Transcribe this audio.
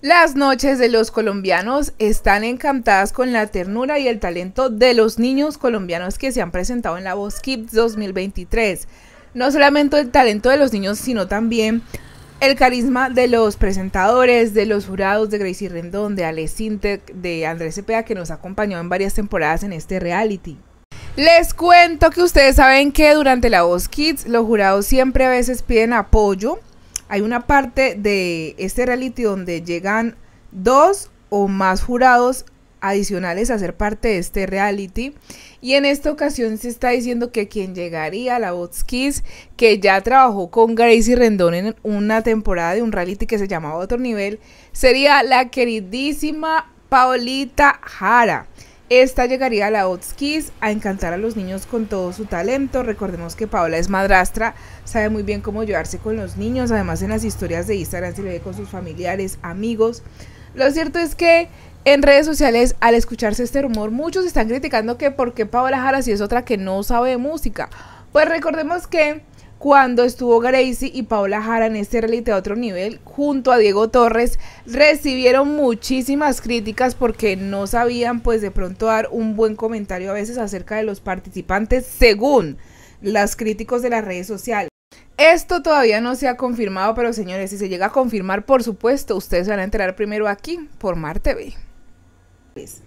Las noches de los colombianos están encantadas con la ternura y el talento de los niños colombianos que se han presentado en la Voz Kids 2023. No solamente el talento de los niños, sino también el carisma de los presentadores, de los jurados de Gracie Rendón, de Ale Sintek, de Andrés Cepeda, que nos acompañó en varias temporadas en este reality. Les cuento que ustedes saben que durante la Voz Kids los jurados siempre a veces piden apoyo hay una parte de este reality donde llegan dos o más jurados adicionales a ser parte de este reality. Y en esta ocasión se está diciendo que quien llegaría a la Vox que ya trabajó con Gracie Rendón en una temporada de un reality que se llamaba Otro Nivel, sería la queridísima Paulita Jara. Esta llegaría a la Otskis a encantar a los niños con todo su talento. Recordemos que Paola es madrastra, sabe muy bien cómo llevarse con los niños. Además, en las historias de Instagram se le ve con sus familiares, amigos. Lo cierto es que en redes sociales, al escucharse este rumor, muchos están criticando que porque Paola Jara si es otra que no sabe música. Pues recordemos que cuando estuvo Gracie y Paula Jara en este reality a otro nivel junto a Diego Torres recibieron muchísimas críticas porque no sabían pues de pronto dar un buen comentario a veces acerca de los participantes según las críticos de las redes sociales. Esto todavía no se ha confirmado, pero señores, si se llega a confirmar, por supuesto, ustedes van a enterar primero aquí por Mar TV.